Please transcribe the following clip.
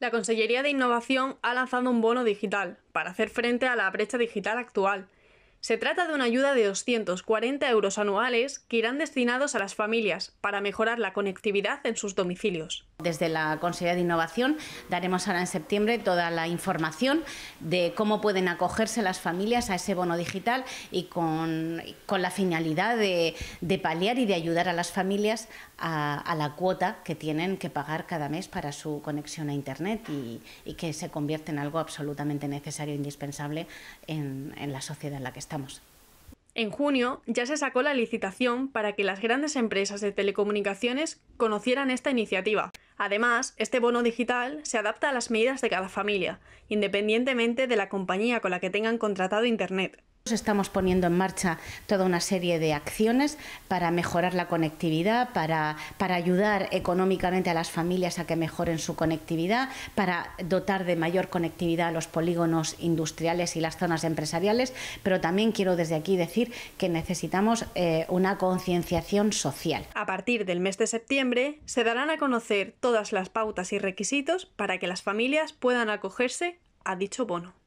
La Consellería de Innovación ha lanzado un bono digital para hacer frente a la brecha digital actual se trata de una ayuda de 240 euros anuales que irán destinados a las familias para mejorar la conectividad en sus domicilios. Desde la Consejería de Innovación daremos ahora en septiembre toda la información de cómo pueden acogerse las familias a ese bono digital y con, la finalidad de, paliar y de ayudar a las familias a, la cuota que tienen que pagar cada mes para su conexión a Internet y, que se convierte en algo absolutamente necesario e indispensable en, en la sociedad en la que estamos. En junio ya se sacó la licitación para que las grandes empresas de telecomunicaciones conocieran esta iniciativa. Además, este bono digital se adapta a las medidas de cada familia, independientemente de la compañía con la que tengan contratado Internet. Estamos poniendo en marcha toda una serie de acciones para mejorar la conectividad, para, para ayudar económicamente a las familias a que mejoren su conectividad, para dotar de mayor conectividad a los polígonos industriales y las zonas empresariales, pero también quiero desde aquí decir que necesitamos eh, una concienciación social. A partir del mes de septiembre se darán a conocer todas las pautas y requisitos para que las familias puedan acogerse a dicho bono.